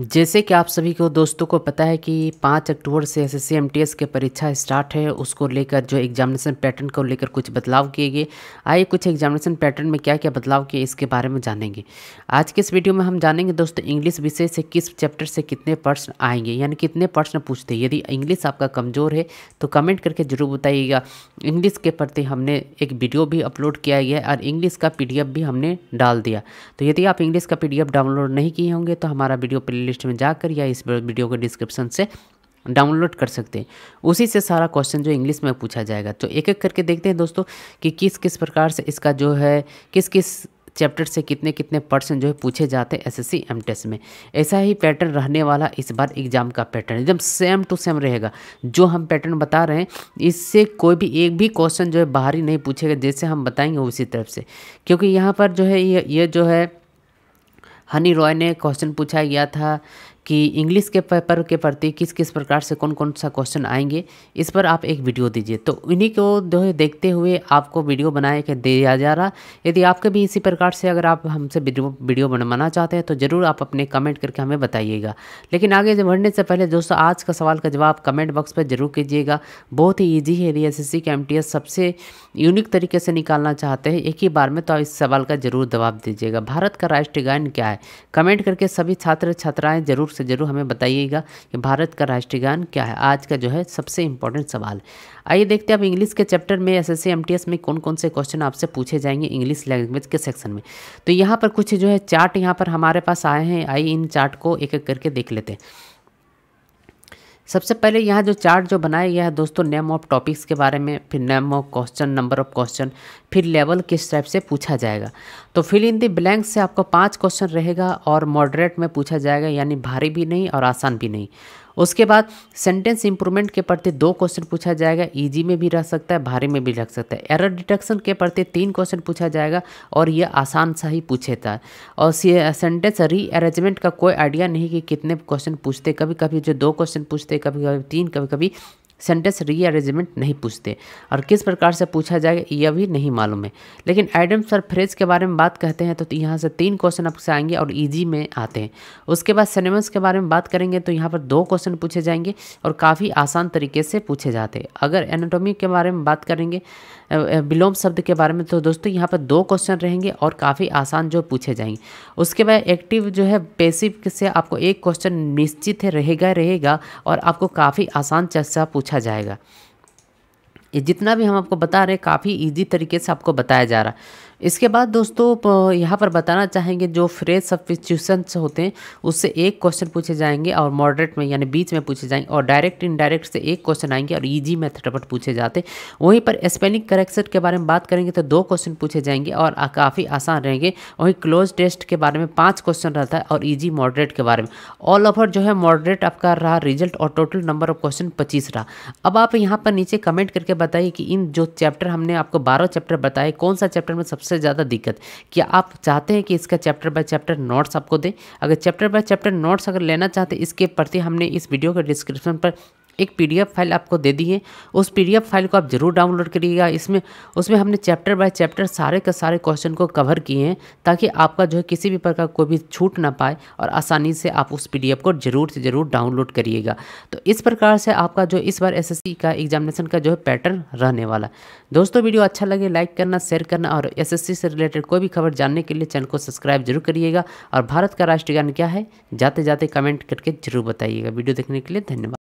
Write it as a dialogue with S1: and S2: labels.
S1: जैसे कि आप सभी को दोस्तों को पता है कि पाँच अक्टूबर से एस एस एमटीएस के परीक्षा स्टार्ट है उसको लेकर जो एग्जामिनेशन पैटर्न को लेकर कुछ बदलाव किए गए आइए कुछ एग्जामिनेशन पैटर्न में क्या क्या बदलाव किए इसके बारे में जानेंगे आज के इस वीडियो में हम जानेंगे दोस्तों इंग्लिश विषय से किस चैप्टर से कितने प्रश्न आएंगे यानी कितने प्रश्न पूछते हैं यदि इंग्लिश आपका कमज़ोर है तो कमेंट करके ज़रूर बताइएगा इंग्लिश के प्रति हमने एक वीडियो भी अपलोड किया गया और इंग्लिश का पी भी हमने डाल दिया तो यदि आप इंग्लिश का पी डाउनलोड नहीं किए होंगे तो हमारा वीडियो प्ले प्लेलिस्ट में जाकर या इस वीडियो के डिस्क्रिप्शन से डाउनलोड कर सकते हैं उसी से सारा क्वेश्चन जो इंग्लिश में पूछा जाएगा तो एक एक करके देखते हैं दोस्तों कि किस किस प्रकार से इसका जो है किस किस चैप्टर से कितने कितने पर्सन जो है पूछे जाते हैं एस एम टेस्ट में ऐसा ही पैटर्न रहने वाला इस बार एग्जाम का पैटर्न एकदम सेम टू सेम रहेगा जो हम पैटर्न बता रहे हैं इससे कोई भी एक भी क्वेश्चन जो है बाहरी नहीं पूछेगा जैसे हम बताएंगे उसी तरफ से क्योंकि यहाँ पर जो है ये ये जो है हनी रॉय ने क्वेश्चन पूछा गया था कि इंग्लिश के पेपर के प्रति किस किस प्रकार से कौन कौन सा क्वेश्चन आएंगे इस पर आप एक वीडियो दीजिए तो इन्हीं को जो है देखते हुए आपको वीडियो बनाए के दिया जा रहा यदि आपके भी इसी प्रकार से अगर आप हमसे वीडियो बनवाना चाहते हैं तो ज़रूर आप अपने कमेंट करके हमें बताइएगा लेकिन आगे बढ़ने से पहले दोस्तों आज का सवाल का जवाब कमेंट बॉक्स पर ज़रूर कीजिएगा बहुत ही ईजी है यदि एस के एम सबसे यूनिक तरीके से निकालना चाहते हैं एक ही बार में तो इस सवाल का ज़रूर जवाब दीजिएगा भारत का राष्ट्रीय गायन क्या है कमेंट करके सभी छात्र छात्राएँ जरूर से ज़रूर हमें बताइएगा कि भारत का राष्ट्रीय गान क्या है आज का जो है सबसे इंपॉर्टेंट सवाल आइए देखते हैं अब इंग्लिश के चैप्टर में एस एस में कौन कौन से क्वेश्चन आपसे पूछे जाएंगे इंग्लिश लैंग्वेज के सेक्शन में तो यहाँ पर कुछ जो है चार्ट यहाँ पर हमारे पास आए हैं आइए इन चार्ट को एक एक करके देख लेते हैं सबसे पहले यहाँ जो चार्ट जो बनाया गया है दोस्तों नेम ऑफ टॉपिक्स के बारे में फिर name of question number of question फिर लेवल किस टाइप से पूछा जाएगा तो फिल इन दी ब्लैंक से आपका पाँच क्वेश्चन रहेगा और मॉडरेट में पूछा जाएगा यानी भारी भी नहीं और आसान भी नहीं उसके बाद सेंटेंस इंप्रूवमेंट के प्रति दो क्वेश्चन पूछा जाएगा ईजी में भी रह सकता है भारी में भी रख सकता है एरर डिटेक्शन के प्रति तीन क्वेश्चन पूछा जाएगा और ये आसान सा ही पूछेता है और सेंटेंस रीअरेंजमेंट का कोई आइडिया नहीं कि कितने क्वेश्चन पूछते कभी कभी जो दो क्वेश्चन पूछते कभी कभी तीन कभी कभी सेंटेंस रीअरेंजमेंट नहीं पूछते और किस प्रकार से पूछा जाए यह भी नहीं मालूम है लेकिन एडम्स और फ्रेज के बारे में बात कहते हैं तो यहाँ से तीन क्वेश्चन आपसे आएंगे और ईजी में आते हैं उसके बाद सिनेमस के बारे में बात करेंगे तो यहाँ पर दो क्वेश्चन पूछे जाएंगे और काफ़ी आसान तरीके से पूछे जाते हैं अगर एनाटोमी के बारे में बात करेंगे विलोम शब्द के बारे में तो दोस्तों यहाँ पर दो क्वेश्चन रहेंगे और काफ़ी आसान जो पूछे जाएंगे उसके बाद एक्टिव जो है पेसिव से आपको एक क्वेश्चन निश्चित रहेगा रहेगा और आपको काफ़ी आसान चर्चा पूछ पूछा जाएगा ये जितना भी हम आपको बता रहे हैं काफ़ी ईजी तरीके से आपको बताया जा रहा है इसके बाद दोस्तों यहाँ पर बताना चाहेंगे जो फ्रेज सब्सिट्यूशंस होते हैं उससे एक क्वेश्चन पूछे जाएंगे और मॉडरेट में यानी बीच में पूछे जाएंगे और डायरेक्ट इनडायरेक्ट से एक क्वेश्चन आएंगे और ईजी मेथड पर पूछे जाते वहीं पर स्पेलिंग करेक्शन के बारे में बात करेंगे तो दो क्वेश्चन पूछे जाएंगे और काफ़ी आसान रहेंगे वहीं क्लोज टेस्ट के बारे में पाँच क्वेश्चन रहता है और ईजी मॉडरेट के बारे में ऑल ओवर जो है मॉडरेट आपका रहा रिजल्ट और टोटल नंबर ऑफ क्वेश्चन पच्चीस रहा अब आप यहाँ पर नीचे कमेंट करके बताइए कि इन जो चैप्टर हमने आपको बारह चैप्टर बताए कौन सा चैप्टर में सबसे सबसे ज़्यादा दिक्कत कि आप चाहते हैं कि इसका चैप्टर बाय चैप्टर नोट्स आपको दें अगर चैप्टर बाय चैप्टर नोट्स अगर लेना चाहते इसके प्रति हमने इस वीडियो के डिस्क्रिप्शन पर एक पी फाइल आपको दे दी है उस पी फाइल को आप ज़रूर डाउनलोड करिएगा इसमें उसमें हमने चैप्टर बाय चैप्टर सारे के सारे क्वेश्चन को कवर किए हैं ताकि आपका जो है किसी भी प्रकार कोई भी छूट ना पाए और आसानी से आप उस पी को ज़रूर से ज़रूर डाउनलोड करिएगा तो इस प्रकार से आपका जो इस बार एस का एग्जामिनेशन का जो है पैटर्न रहने वाला दोस्तों वीडियो अच्छा लगे लाइक करना शेयर करना और एस से रिलेटेड कोई भी खबर जानने के लिए चैनल को सब्सक्राइब जरूर करिएगा और भारत का राष्ट्रगान क्या है जाते जाते कमेंट करके जरूर बताइएगा वीडियो देखने के लिए धन्यवाद